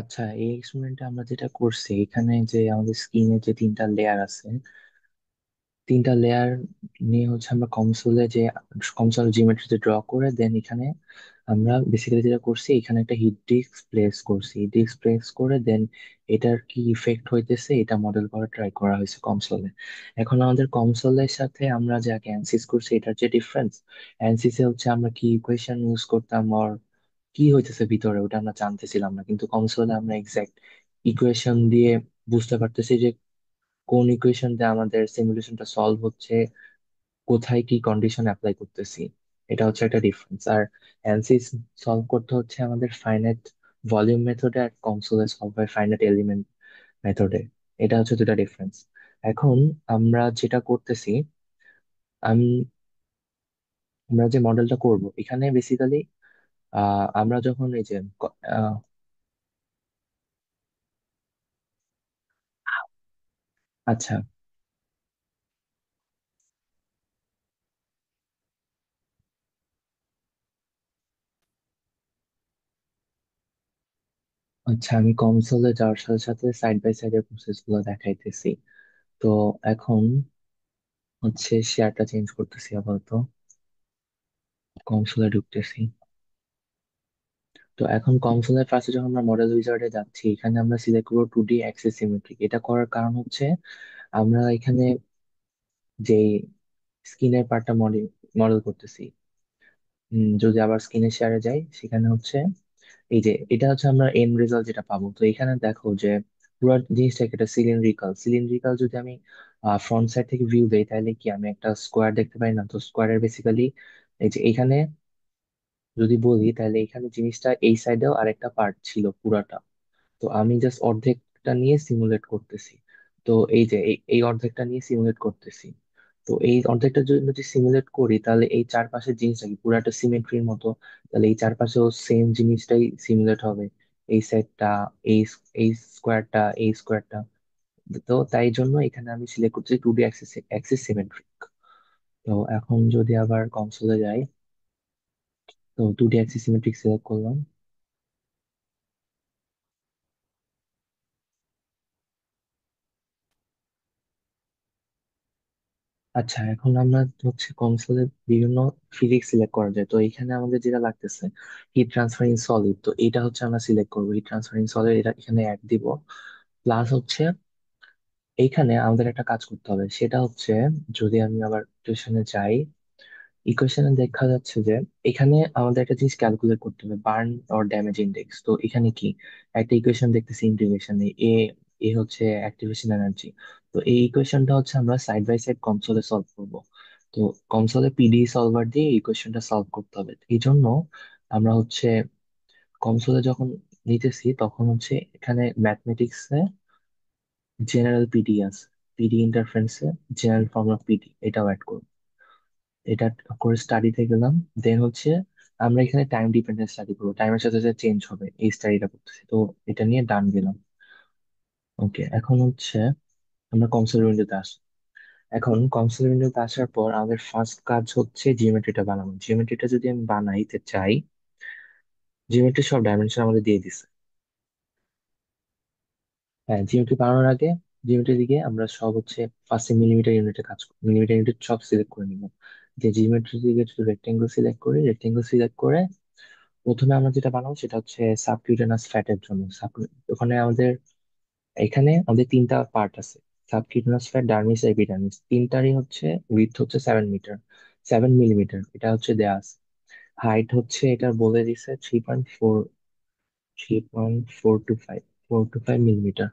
আচ্ছা এই এক্সপেরিমেন্টে আমরা যেটা করছি এখানে যে আমাদের স্কিনে যে তিনটা লেয়ার আছে তিনটা লেয়ার নিয়ে হচ্ছে আমরা কনসোলে যে কনসোল জিওমেট্রিতে ড্র করে দেন এখানে আমরা বেসিক্যালি যেটা করছি এখানে একটা হিট ডিস্ক প্লেস করছি হিট ডিস্ক প্লেস করে দেন এটার কি ইফেক্ট হইতেছে এটা মডেল করা ট্রাই করা হয়েছে কনসোলে এখন আমাদের কনসোলের সাথে আমরা যাকে অ্যানসিস করছি এটার যে ডিফারেন্স অ্যানসিসে হচ্ছে আমরা কি ইকুয়েশন ইউজ করতাম অর কি হইতেছে ভিতরে ওটা আমরা জানতেছিলাম না কিন্তু কনসোলে আমরা এক্সাক্ট ইকুয়েশন দিয়ে বুঝতে পারতেছি যে কোন ইকুয়েশন দিয়ে আমাদের সিমুলেশনটা সলভ হচ্ছে কোথায় কি কন্ডিশন অ্যাপ্লাই করতেছি এটা হচ্ছে একটা ডিফারেন্স আর এনসিস সলভ করতে হচ্ছে আমাদের ফাইনাইট ভলিউম মেথডে আর কনসোলে সলভ হয় ফাইনাইট এলিমেন্ট মেথডে এটা হচ্ছে দুটা ডিফারেন্স এখন আমরা যেটা করতেছি আমি আমরা যে মডেলটা করব এখানে বেসিক্যালি আহ আমরা যখন এই যে আহ, আচ্ছা আচ্ছা আমি কনসোলে যাওয়ার সাথে সাথে সাইড বাই সাইড এর প্রসেস গুলো দেখাইতেছি তো এখন হচ্ছে শেয়ারটা চেঞ্জ করতেছি আপাতত কনসোলে ঢুকতেছি তো এখন কনসোলের ফার্স্টে যখন আমরা মডেল উইজার্ডে যাচ্ছি এখানে আমরা সিলেক্ট করবো টু ডি অ্যাক্সেস সিমেট্রিক এটা করার কারণ হচ্ছে আমরা এখানে যে স্কিনের পার্টটা মডেল মডেল করতেছি যদি আবার স্ক্রিনে শেয়ারে যাই সেখানে হচ্ছে এই যে এটা হচ্ছে আমরা এন রেজাল্ট যেটা পাবো তো এখানে দেখো যে পুরো জিনিসটাকে এটা সিলিন্ড্রিকাল সিলিন্ড্রিকাল যদি আমি ফ্রন্ট সাইড থেকে ভিউ দেই তাহলে কি আমি একটা স্কোয়ার দেখতে পাই না তো স্কোয়ারের বেসিক্যালি এই যে এখানে যদি বলি তাহলে এখানে জিনিসটা এই সাইডেও একটা পার্ট ছিল পুরাটা তো আমি জাস্ট অর্ধেকটা নিয়ে সিমুলেট করতেছি তো এই যে এই এই অর্ধেকটা নিয়ে সিমুলেট করতেছি তো এই অর্ধেকটা যদি সিমুলেট করি তাহলে এই চারপাশের জিনিসটা কি পুরাটা সিমেট্রির মতো তাহলে এই চারপাশেও সেম জিনিসটাই সিমুলেট হবে এই সাইডটা এই এই স্কোয়ারটা এই স্কোয়ারটা তো তাই জন্য এখানে আমি সিলেক্ট করছি two D axis axisymmetric তো এখন যদি আবার কনসোলে যাই তো two D axisymmetric select করলাম আচ্ছা এখন আমরা হচ্ছে কনসোলে বিভিন্ন ফিজিক্স সিলেক্ট করা যায় তো এখানে আমাদের যেটা লাগতেছে হিট ট্রান্সফার ইন সলিড তো এটা হচ্ছে আমরা সিলেক্ট করবো হিট ট্রান্সফার ইন সলিড এটা এখানে অ্যাড দিব প্লাস হচ্ছে এইখানে আমাদের একটা কাজ করতে হবে সেটা হচ্ছে যদি আমি আবার টিউশনে যাই ইকুয়েশনে দেখা যাচ্ছে যে এখানে আমাদের একটা জিনিস ক্যালকুলেট করতে হবে বার্ন অর ড্যামেজ ইন্ডেক্স তো এখানে কি একটা ইকুয়েশন দেখতেছি ইন্টিগ্রেশনে এ এ হচ্ছে অ্যাক্টিভেশন এনার্জি তো এই ইকুয়েশনটা হচ্ছে আমরা সাইড বাই সাইড কনসোলে সলভ করব তো কনসোলে পিডি সলভার দিয়ে ইকুয়েশনটা সলভ করতে হবে এই জন্য আমরা হচ্ছে কনসোলে যখন নিতেছি তখন হচ্ছে এখানে ম্যাথমেটিক্সে জেনারেল পিডি আছে পিডি ইন্টারফেন্সে জেনারেল ফর্ম অফ পিডি এটাও অ্যাড করব এটা করে স্টাডিতে গেলাম দেন হচ্ছে আমরা এখানে টাইম ডিপেন্ডেন্ট স্টাডি করবো টাইমের সাথে সাথে চেঞ্জ হবে এই স্টাডিটা করতেছি তো এটা নিয়ে ডান গেলাম ওকে এখন হচ্ছে আমরা কনসোল উইন্ডোতে আস এখন কনসোল উইন্ডোতে আসার পর আমাদের ফার্স্ট কাজ হচ্ছে জিওমেট্রিটা বানানো জিওমেট্রিটা যদি আমি বানাইতে চাই জিওমেট্রি সব ডাইমেনশন আমাদের দিয়ে দিছে হ্যাঁ জিওমেট্রি বানানোর আগে জিওমেট্রি দিকে আমরা সব হচ্ছে ফার্স্টে মিলিমিটার ইউনিটে কাজ মিলিমিটার ইউনিট সব সিলেক্ট করে নিব যে জিওমেট্রি থেকে রেক্টেঙ্গেল সিলেক্ট করি রেক্টেঙ্গেল সিলেক্ট করে প্রথমে আমরা যেটা বানাবো সেটা হচ্ছে সাবকিউটেনাস ফ্যাটের জন্য ওখানে আমাদের এখানে আমাদের তিনটা পার্ট আছে সাবকিউটেনাস ফ্যাট ডার্মিস এপিডার্মিস তিনটারই হচ্ছে উইথ হচ্ছে সেভেন মিটার সেভেন মিলিমিটার এটা হচ্ছে দেয়া আছে হাইট হচ্ছে এটা বলে দিছে three point four three point four two five four two five millimetre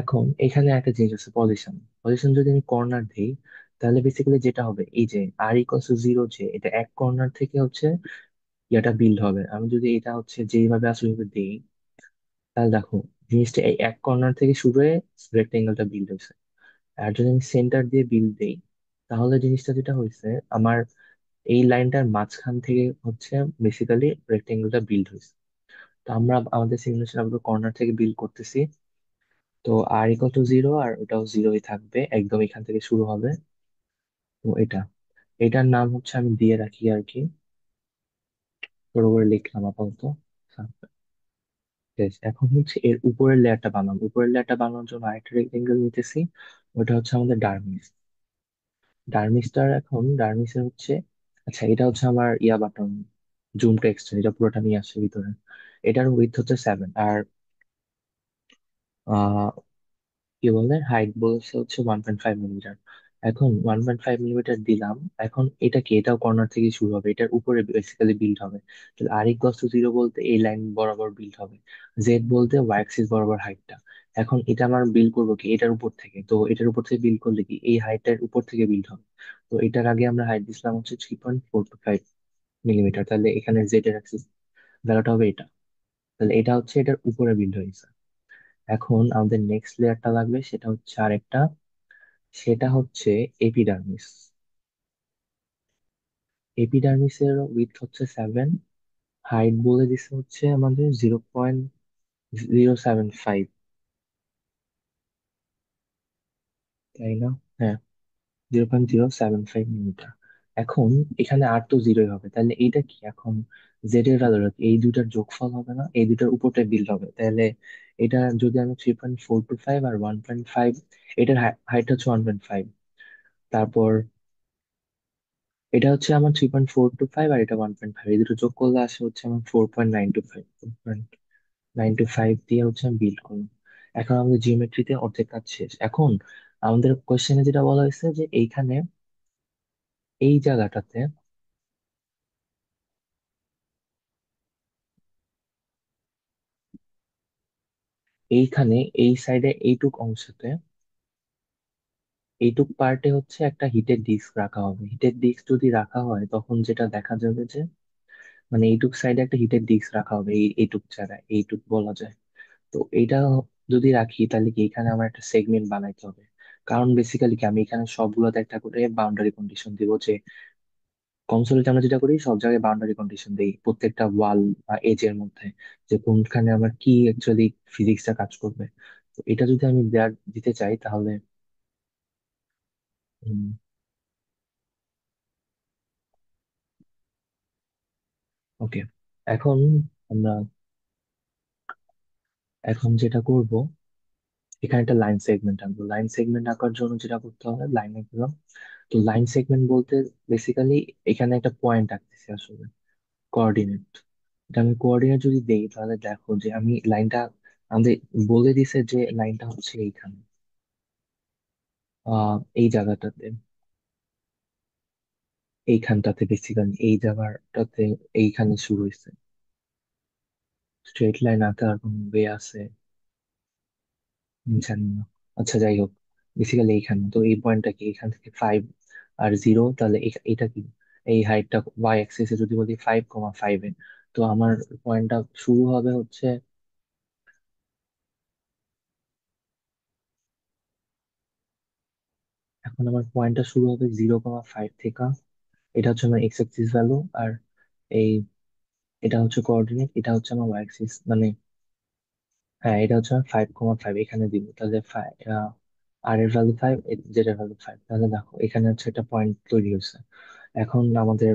এখন এখানে একটা জিনিস আছে পজিশন পজিশন যদি আমি কর্নার দিই তাহলে বেসিক্যালি যেটা হবে এই যে আর ইকলস টু জিরো যে এটা এক কর্নার থেকে হচ্ছে ইয়াটা বিল্ড হবে আমি যদি এটা হচ্ছে যেভাবে আসলে ওইভাবে দিই তাহলে দেখো জিনিসটা এই এক কর্নার থেকে শুরু হয়ে রেক্টেঙ্গেলটা বিল্ড হয়েছে আর যদি আমি সেন্টার দিয়ে বিল্ড দিই তাহলে জিনিসটা যেটা হয়েছে আমার এই লাইনটার মাঝখান থেকে হচ্ছে বেসিক্যালি রেক্টেঙ্গেলটা বিল্ড হয়েছে তো আমরা আমাদের সিমুলেশন আমরা কর্নার থেকে বিল্ড করতেছি তো আর ইকুয়াল টু জিরো আর ওটাও জিরোই থাকবে একদম এখান থেকে শুরু হবে তো এটা এটার নাম হচ্ছে আমি দিয়ে রাখি আর কি ছোট করে লিখলাম আপাতত হ্যাঁ। এখন হচ্ছে এর উপরের লেয়ারটা বানাবো উপরের লেয়ারটা বানানোর জন্য আরেকটা রেক্টেঙ্গেল নিতেছি ওটা হচ্ছে আমাদের ডার্মিস ডার্মিসটার এখন ডার্মিসের হচ্ছে আচ্ছা এটা হচ্ছে আমার ইয়া বাটন জুম টেক্সট এটা পুরোটা নিয়ে আসছে ভিতরে এটার উইথ হচ্ছে সেভেন আর কি বলে হাইট বলছে হচ্ছে ওয়ান পয়েন্ট ফাইভ মিলিমিটার এখন ওয়ান পয়েন্ট ফাইভ মিলিমিটার দিলাম এখন এটা কি এটাও কর্নার থেকে শুরু হবে এটার উপরে বেসিক্যালি বিল্ড হবে তাহলে আর ইকুয়ালস টু জিরো বলতে এই লাইন বরাবর বিল্ড হবে জেড বলতে ওয়াই অ্যাক্সিস বরাবর হাইটটা এখন এটা আমার বিল করবো কি এটার উপর থেকে তো এটার উপর থেকে বিল করলে কি এই হাইটটার উপর থেকে বিল্ড হবে তো এটার আগে আমরা হাইট দিয়েছিলাম হচ্ছে three point four two five millimetre তাহলে এখানে জেড এর অ্যাক্সিস ভ্যালুটা হবে এটা তাহলে এটা হচ্ছে এটার উপরে বিল্ড হয়েছে এখন আমাদের নেক্সট লেয়ারটা লাগবে সেটা হচ্ছে আর একটা সেটা হচ্ছে এপিডার্মিস এপিডার্মিসের উইথ হচ্ছে সেভেন হাইট বলে দিছে হচ্ছে আমাদের zero point zero seven five তাই না হ্যাঁ zero point zero seven five metre এখন এখানে আর তো জিরোই হবে তাহলে এইটা কি এখন জেডের এর এই দুইটার যোগফল হবে না এই দুইটার উপরটা বিল্ড হবে তাহলে এটা যদি আমি three point four two five আর ওয়ান পয়েন্ট ফাইভ এটার হাইট হচ্ছে ওয়ান পয়েন্ট ফাইভ তারপর এটা হচ্ছে আমার three point four two five আর এটা ওয়ান পয়েন্ট ফাইভ এই দুটো যোগ করলে আসে হচ্ছে আমার four point nine two five four point nine two five দিয়ে হচ্ছে আমি বিল্ড করলাম এখন আমাদের জিওমেট্রিতে অর্ধেক কাজ শেষ এখন আমাদের কোয়েশ্চেনে যেটা বলা হয়েছে যে এইখানে এই জায়গাটাতে এইখানে এই সাইডে এইটুক অংশতে এইটুক পার্টে হচ্ছে একটা হিটের ডিস্ক রাখা হবে হিটের ডিস্ক যদি রাখা হয় তখন যেটা দেখা যাবে যে মানে এইটুক সাইডে একটা হিটের ডিস্ক রাখা হবে এই এইটুক ছাড়া এইটুক বলা যায় তো এটা যদি রাখি তাহলে কি এখানে আমার একটা সেগমেন্ট বানাইতে হবে কারণ বেসিক্যালি কি আমি এখানে সবগুলোতে একটা করে বাউন্ডারি কন্ডিশন দিব যে কনসোলেট আমরা যেটা করি সব জায়গায় বাউন্ডারি কন্ডিশন দিই প্রত্যেকটা ওয়াল বা এজ এর মধ্যে যে কোনখানে আমার কি অ্যাকচুয়ালি ফিজিক্সটা কাজ করবে তো এটা যদি আমি দেয়ার দিতে চাই তাহলে ওকে এখন আমরা এখন যেটা করব এখানে একটা লাইন সেগমেন্ট আঁকবো লাইন সেগমেন্ট আঁকার জন্য যেটা করতে হবে লাইন আঁকলাম তো লাইন সেগমেন্ট বলতে বেসিক্যালি এখানে একটা পয়েন্ট আঁকতেছি আসলে কোঅর্ডিনেট এটা আমি কোঅর্ডিনেট যদি দেই তাহলে দেখো যে আমি লাইনটা আমাদের বলে দিছে যে লাইনটা হচ্ছে এইখানে আহ এই জায়গাটাতে এইখানটাতে বেসিক্যালি এই জায়গাটাতে এইখানে শুরু হয়েছে স্ট্রেট লাইন আঁকার কোন ওয়ে আছে জানি না আচ্ছা যাই হোক বেসিক্যালি এইখানে তো এই পয়েন্টটা কি এখান থেকে ফাইভ আর জিরো তাহলে এটা কি এই হাইটটা ওয়াই এ যদি বলি ফাইভ কমা ফাইভ ফাইভে তো আমার পয়েন্টটা শুরু হবে হচ্ছে এখন আমার পয়েন্টটা শুরু হবে জিরো কমা ফাইভ থেকে এটা হচ্ছে আমার এক্স অ্যাক্সিস ভ্যালু আর এই এটা হচ্ছে কোঅর্ডিনেট এটা হচ্ছে আমার ওয়াই অ্যাক্সিস মানে হ্যাঁ এটা হচ্ছে আমার ফাইভ কমা ফাইভ এখানে দিব তাহলে আর এর ভ্যালু ফাইভ জেডের ভ্যালু ফাইভ তাহলে দেখো এখানে হচ্ছে একটা পয়েন্ট তৈরি হয়েছে এখন আমাদের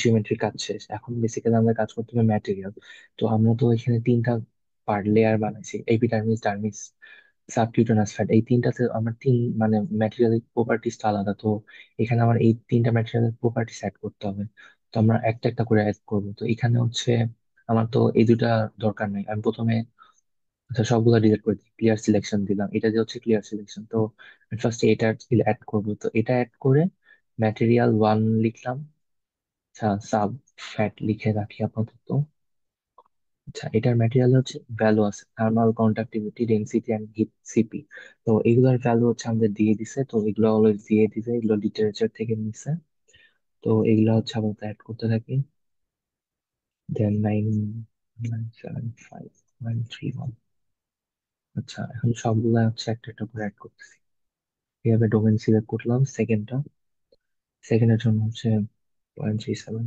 জিওমেট্রির কাজ শেষ এখন বেসিক্যালি আমরা কাজ করতে হবে ম্যাটেরিয়াল তো আমরা তো এখানে তিনটা পার লেয়ার বানাইছি এপিডার্মিস ডার্মিস সাবকিউটেনাস ফ্যাট এই তিনটাতে আমার তিন মানে ম্যাটেরিয়ালের প্রপার্টিস আলাদা তো এখানে আমার এই তিনটা ম্যাটেরিয়ালের প্রপার্টিস অ্যাড করতে হবে তো আমরা একটা একটা করে অ্যাড করবো তো এখানে হচ্ছে আমার তো এই দুটা দরকার নাই আমি প্রথমে আচ্ছা সবগুলো ডিলিট করে দিই ক্লিয়ার সিলেকশন দিলাম এটা যে হচ্ছে ক্লিয়ার সিলেকশন তো ফার্স্টে এটা অ্যাড করব তো এটা অ্যাড করে ম্যাটেরিয়াল ওয়ান লিখলাম আচ্ছা সাব ফ্যাট লিখে রাখি আপাতত আচ্ছা এটার ম্যাটেরিয়াল হচ্ছে ভ্যালু আছে thermal conductivity density and heat CP তো এগুলোর ভ্যালু হচ্ছে আমাদের দিয়ে দিছে তো এগুলো অলরেডি দিয়ে দিছে এগুলো লিটারেচার থেকে নিছে তো এগুলো হচ্ছে আমরা অ্যাড করতে থাকি then nine nine seven five nine three one আচ্ছা এখন সবগুলা হচ্ছে একটা একটা করে অ্যাড করতেছি এইভাবে ডোমেন সিলেক্ট করলাম সেকেন্ডটা সেকেন্ডের জন্য হচ্ছে পয়েন্ট থ্রি সেভেন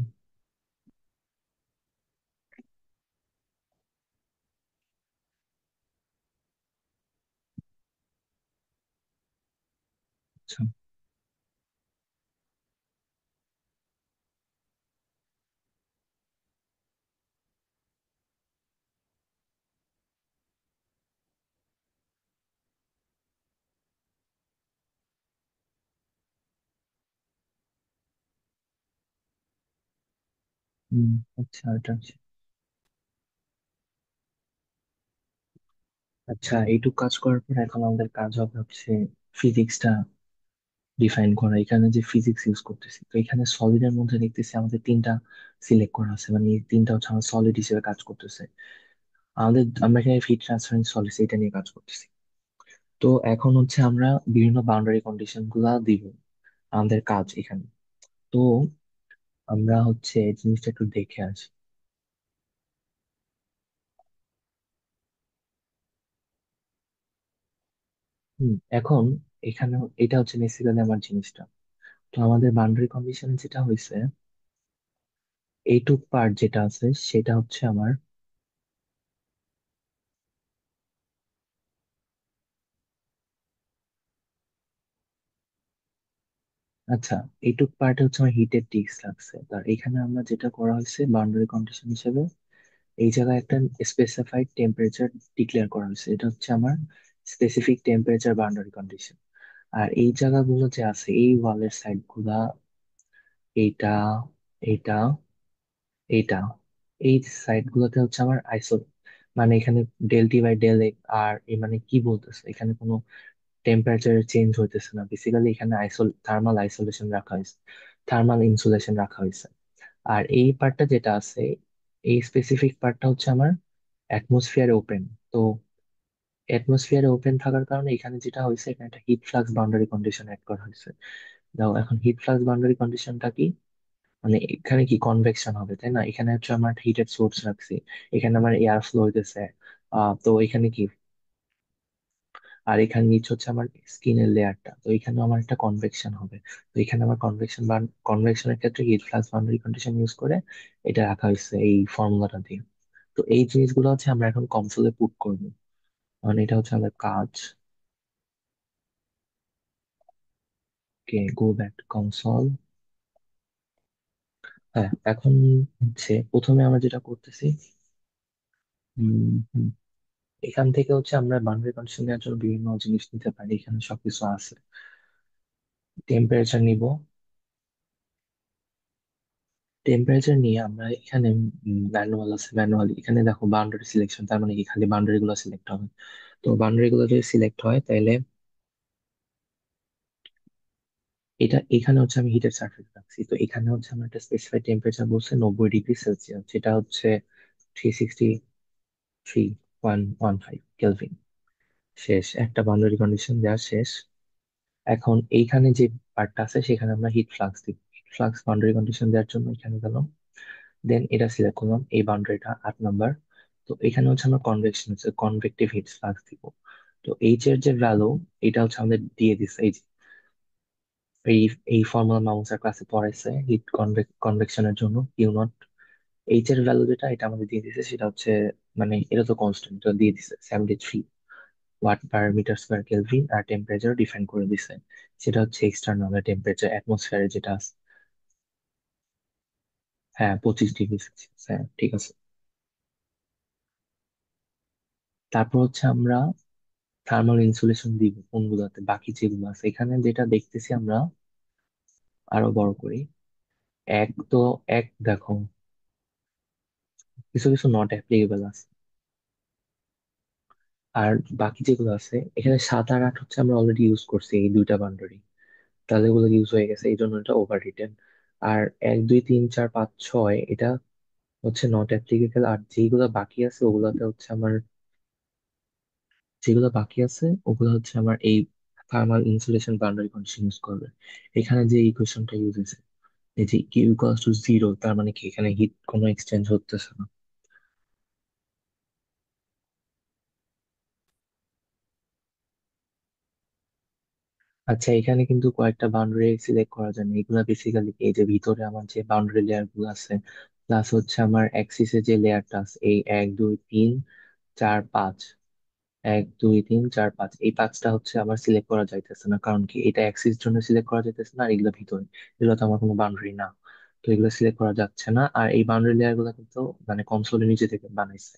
হুম, আচ্ছা এটা আছে। আচ্ছা এইটুক কাজ করার পর এখন আমাদের কাজ হবে হচ্ছে ফিজিক্সটা ডিফাইন করা এখানে যে ফিজিক্স ইউজ করতেছি তো এখানে সলিড এর মধ্যে দেখতেছি আমাদের তিনটা সিলেক্ট করা আছে মানে এই তিনটা হচ্ছে আমার সলিড হিসেবে কাজ করতেছে আমাদের আমরা এখানে ফিট ট্রান্সফারেন্স সলিড এটা নিয়ে কাজ করতেছি তো এখন হচ্ছে আমরা বিভিন্ন বাউন্ডারি কন্ডিশন গুলা দিব আমাদের কাজ এখানে তো আমরা হচ্ছে এই জিনিসটা একটু দেখে আসি হুম, এখন এখানে এটা হচ্ছে বেসিক্যালি আমার জিনিসটা তো আমাদের বাউন্ডারি কন্ডিশন যেটা হয়েছে এইটুক পার্ট যেটা আছে সেটা হচ্ছে আমার আচ্ছা এইটুক পার্টে হচ্ছে আমার হিটের টিক্স লাগছে আর এখানে আমরা যেটা করা হয়েছে বাউন্ডারি কন্ডিশন হিসেবে এই জায়গায় একটা স্পেসিফাইড টেম্পারেচার ডিক্লেয়ার করা হয়েছে এটা হচ্ছে আমার স্পেসিফিক টেম্পারেচার বাউন্ডারি কন্ডিশন আর এই জায়গাগুলো যে আছে এই ওয়ালের সাইড গুলা এইটা এইটা এইটা এই সাইড গুলোতে হচ্ছে আমার আইসো মানে এখানে ডেল টি বাই ডেল আর এ মানে কি বলতেছে এখানে কোনো টেম্পারেচার চেঞ্জ হইতেছে না বেসিক্যালি এখানে আইসোল থার্মাল আইসোলেশন রাখা হয়েছে থার্মাল ইনসুলেশন রাখা হয়েছে আর এই পার্টটা যেটা আছে এই স্পেসিফিক পার্টটা হচ্ছে আমার অ্যাটমসফিয়ারে ওপেন তো অ্যাটমসফিয়ারে ওপেন থাকার কারণে এখানে যেটা হয়েছে এখানে একটা heat flux boundary condition add করা হয়েছে দাও এখন হিট ফ্লাক্স বাউন্ডারি কন্ডিশনটা কি মানে এখানে কি কনভেকশন হবে তাই না এখানে হচ্ছে আমার হিটের সোর্স রাখছি এখানে আমার এয়ার ফ্লো হইতেছে তো এখানে কি আর এখানে নিচে হচ্ছে আমার স্কিনের লেয়ারটা তো এখানেও আমার একটা কনভেকশন হবে তো এখানে আমার কনভেকশন কনভেকশনের ক্ষেত্রে heat flux boundary condition use করে এটা রাখা হয়েছে এই ফর্মুলাটা দিয়ে তো এই জিনিসগুলো হচ্ছে আমরা এখন কনসোলে পুট করব কারণ এটা হচ্ছে আমাদের কাজ ওকে গো ব্যাক কনসোল হ্যাঁ এখন হচ্ছে প্রথমে আমরা যেটা করতেছি এখান থেকে হচ্ছে আমরা বাউন্ডারি কন্ডিশন দেওয়ার জন্য বিভিন্ন জিনিস নিতে পারি এখানে সবকিছু আছে টেম্পারেচার নিব টেম্পারেচার নিয়ে আমরা এখানে ম্যানুয়াল আছে ম্যানুয়াল এখানে দেখো বাউন্ডারি সিলেকশন তার মানে কি খালি বাউন্ডারি গুলো সিলেক্ট হবে তো বাউন্ডারি গুলো যদি সিলেক্ট হয় তাহলে এটা এখানে হচ্ছে আমি হিটের সার্ফেস রাখছি তো এখানে হচ্ছে আমার একটা স্পেসিফাইড টেম্পারেচার বলছে নব্বই ডিগ্রি সেলসিয়াস যেটা হচ্ছে three sixty three one one five kelvin শেষ একটা বাউন্ডারি কন্ডিশন দেওয়া শেষ এখন এইখানে যে পার্টটা আছে সেখানে আমরা হিট ফ্লাক্স দিব হিট ফ্লাক্স বাউন্ডারি কন্ডিশন দেওয়ার জন্য এখানে গেলাম দেন এটা সিলেক্ট করলাম এই বাউন্ডারিটা আট নাম্বার তো এখানে হচ্ছে আমরা কনভেকশন হচ্ছে কনভেক্টিভ হিট ফ্লাক্স দিব তো এইচ এর যে ভ্যালু এটা হচ্ছে আমাদের দিয়ে দিছে এই যে এই এই ফর্মুলা মামুসার ক্লাসে পড়াইছে হিট কনভেকশনের জন্য ইউ নট এইচ এর ভ্যালু যেটা এটা আমাদের দিয়ে দিছে সেটা হচ্ছে মানে এটা তো কনস্ট্যান্ট এটা দিয়ে দিছে seventy three watt per metre square kelvin আর টেম্পারেচার ডিফাইন করে দিছে সেটা হচ্ছে এক্সটার্নাল টেম্পারেচার অ্যাটমসফিয়ারে যেটা আছে হ্যাঁ পঁচিশ ডিগ্রি সেলসিয়াস হ্যাঁ ঠিক আছে তারপর হচ্ছে আমরা থার্মাল ইনসুলেশন দিব কোনগুলোতে বাকি যেগুলো আছে এখানে যেটা দেখতেছি আমরা আরো বড় করি এক তো এক দেখো কিছু কিছু নট অ্যাপ্লিকেবল আছে আর বাকি যেগুলো আছে এখানে সাত আর আট হচ্ছে আমরা অলরেডি ইউজ করছি এই দুইটা বাউন্ডারি তাহলে ওগুলো ইউজ হয়ে গেছে এই জন্য এটা ওভার রিটেন আর এক দুই তিন চার পাঁচ ছয় এটা হচ্ছে নট অ্যাপ্লিকেবল আর যেগুলো বাকি আছে ওগুলাতে হচ্ছে আমার যেগুলো বাকি আছে ওগুলো হচ্ছে আমার এই thermal insulation boundary condition use করবে এখানে যে ইকুয়েশনটা ইউজ হয়েছে এই যে কিউ ইকুয়ালস টু জিরো তার মানে কি এখানে হিট কোনো এক্সচেঞ্জ হতেছে না আচ্ছা এখানে কিন্তু কয়েকটা বাউন্ডারি সিলেক্ট করা যায় না। এগুলা বেসিক্যালি এই যে ভিতরে আমার যে বাউন্ডারি লেয়ার গুলো আছে প্লাস হচ্ছে আমার অ্যাক্সিস এর যে লেয়ারটা আছে এই এক দুই তিন চার পাঁচ এক দুই তিন চার পাঁচ এই পাঁচটা হচ্ছে আমার সিলেক্ট করা যাইতেছে না কারণ কি এটা অ্যাক্সিস জন্য সিলেক্ট করা যাইতেছে না আর এগুলো ভিতরে এগুলো তো আমার কোনো বাউন্ডারি না তো এগুলো সিলেক্ট করা যাচ্ছে না আর এই বাউন্ডারি লেয়ার গুলো কিন্তু মানে কনসোলের নিচে থেকে বানাইছে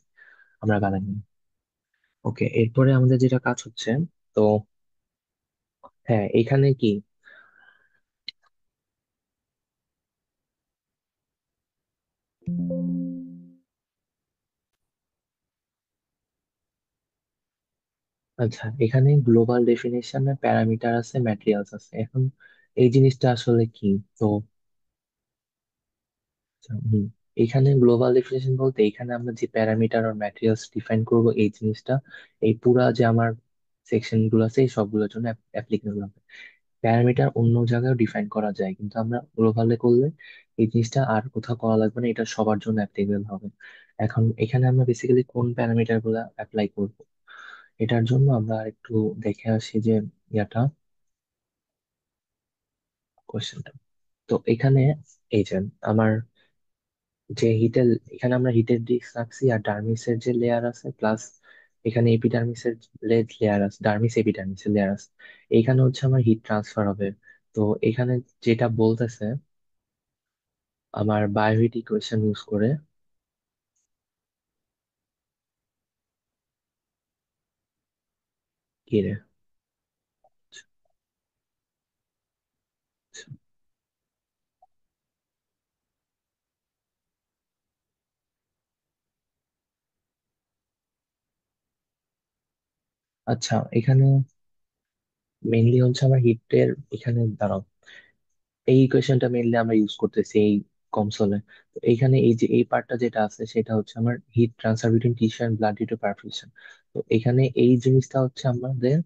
আমরা বানাইনি ওকে এরপরে আমাদের যেটা কাজ হচ্ছে তো হ্যাঁ এখানে কি আচ্ছা এখানে গ্লোবাল ডেফিনেশন প্যারামিটার আছে ম্যাটেরিয়ালস আছে এখন এই জিনিসটা আসলে কি তো আচ্ছা, এখানে গ্লোবাল ডেফিনেশন বলতে এখানে আমরা যে প্যারামিটার আর ম্যাটেরিয়ালস ডিফাইন করব এই জিনিসটা এই পুরা যে আমার সেকশন গুলো আছে এই সবগুলোর জন্য অ্যাপ্লিকেবল হবে প্যারামিটার অন্য জায়গায় ডিফাইন করা যায় কিন্তু আমরা গ্লোবালে করলে এই জিনিসটা আর কোথাও করা লাগবে না এটা সবার জন্য অ্যাপ্লিকেবল হবে এখন এখানে আমরা বেসিক্যালি কোন প্যারামিটার গুলা অ্যাপ্লাই করব এটার জন্য আমরা একটু দেখে আসি যে ইয়াটা কোয়েশ্চেনটা তো এখানে এই যে আমার যে হিটের এখানে আমরা হিটের ডিস্ক রাখছি আর ডার্মিসের যে লেয়ার আছে প্লাস এখানে এপিডার্মিসের লেয়ার আছে ডার্মিস এপিডার্মিসের লেয়ার আছে এখানে হচ্ছে আমার হিট ট্রান্সফার হবে তো এখানে যেটা বলতেছে আমার বায়োহিট ইকুয়েশন ইউজ করে কি রে আচ্ছা এখানে মেইনলি হচ্ছে আমার হিটের এখানে দাঁড়াও এই ইকুয়েশনটা মেইনলি আমরা ইউজ করতেছি এই কনসোলে তো এইখানে এই যে এই পার্টটা যেটা আছে সেটা হচ্ছে আমার heat transfer between tissue and blood due to perfusion তো এখানে এই জিনিসটা হচ্ছে আমাদের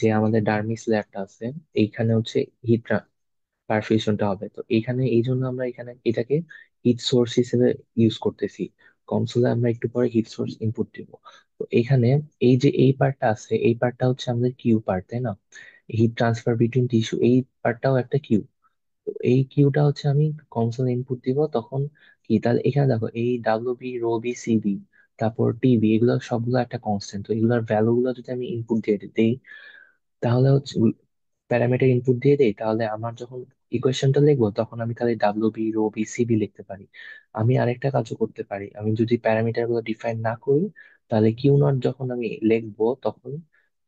যে আমাদের ডার্মিস লেয়ারটা আছে এইখানে হচ্ছে হিট পারফিউশনটা হবে তো এখানে এই জন্য আমরা এখানে এটাকে হিট সোর্স হিসেবে ইউজ করতেছি কনসোলে আমরা একটু পরে হিট সোর্স ইনপুট দিব তো এখানে এই যে এই পার্টটা আছে এই পার্টটা হচ্ছে আমাদের কিউ পার্ট তাই না হিট ট্রান্সফার বিটুইন টিস্যু এই পার্টটাও একটা কিউ তো এই কিউটা হচ্ছে আমি কনসোল ইনপুট দিব তখন কি তাহলে এখানে দেখো এই W B rho B B তারপর টিভি এগুলো সবগুলো একটা কনস্ট্যান্ট তো এগুলোর ভ্যালুগুলো যদি আমি ইনপুট দিয়ে দিই তাহলে হচ্ছে প্যারামিটার ইনপুট দিয়ে দেই তাহলে আমার যখন ইকুয়েশনটা লিখবো তখন আমি তাহলে W B rho B C B লিখতে পারি আমি আরেকটা কাজও করতে পারি আমি যদি প্যারামিটার গুলো ডিফাইন না করি তাহলে কিউ নট যখন আমি লিখবো তখন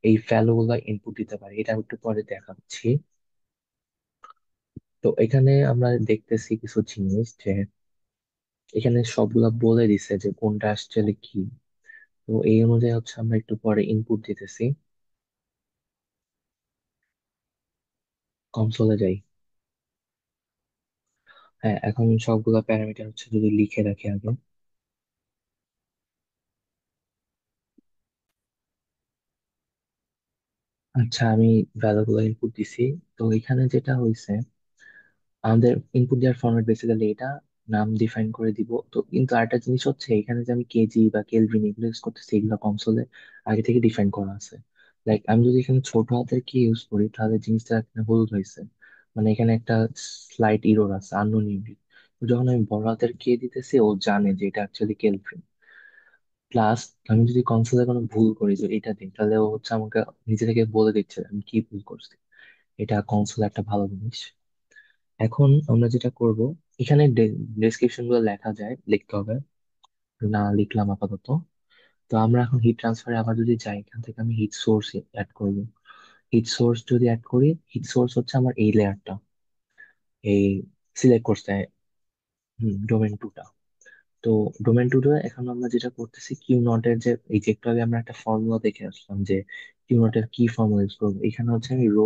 এই ভ্যালু গুলো ইনপুট দিতে পারি এটা আমি একটু পরে দেখাচ্ছি তো এখানে আমরা দেখতেছি কিছু জিনিস যে এখানে সবগুলা বলে দিছে যে কোনটা আসছে কি তো এই অনুযায়ী হচ্ছে আমরা একটু পরে ইনপুট দিতেছি কনসোলে যাই হ্যাঁ এখন সবগুলা প্যারামিটার হচ্ছে যদি লিখে রাখি আগে আচ্ছা আমি ভ্যালুগুলো ইনপুট দিছি তো এখানে যেটা হয়েছে আমাদের ইনপুট দেওয়ার ফরম্যাট বেসিক্যালি এটা নাম ডিফাইন করে দিব তো কিন্তু আরেকটা জিনিস হচ্ছে এখানে যে আমি কেজি বা কেলভিন এগুলো ইউজ করতেছি এগুলো কনসোলে আগে থেকে ডিফাইন করা আছে লাইক আমি যদি এখানে ছোট হাতের কি ইউজ করি তাহলে জিনিসটা এখানে হলুদ হয়েছে মানে এখানে একটা স্লাইট ইরোর আছে আননোন ইউনিট যখন আমি বড় হাতের কে দিতেছি ও জানে যে এটা অ্যাকচুয়ালি কেলভিন প্লাস আমি যদি কনসোলে কোনো ভুল করি যে এটা দিই তাহলে ও হচ্ছে আমাকে নিজে থেকে বলে দিচ্ছে আমি কি ভুল করছি এটা কনসোল একটা ভালো জিনিস এখন আমরা যেটা করব এখানে ডেসক্রিপশন গুলো লেখা যায় লিখতে হবে না লিখলাম আপাতত তো আমরা এখন হিট ট্রান্সফারে আবার যদি যাই এখান থেকে আমি হিট সোর্স অ্যাড করবো হিট সোর্স যদি অ্যাড করি হিট সোর্স হচ্ছে আমার এই লেয়ারটা এই সিলেক্ট করতে ডোমেন টুটা তো ডোমেন টুটা এখন আমরা যেটা করতেছি কিউ নট এর যে এই যে একটু আগে আমরা একটা ফর্মুলা দেখে আসলাম যে কিউ নটের কি ফর্মুলা ইউজ করবো এখানে হচ্ছে আমি রো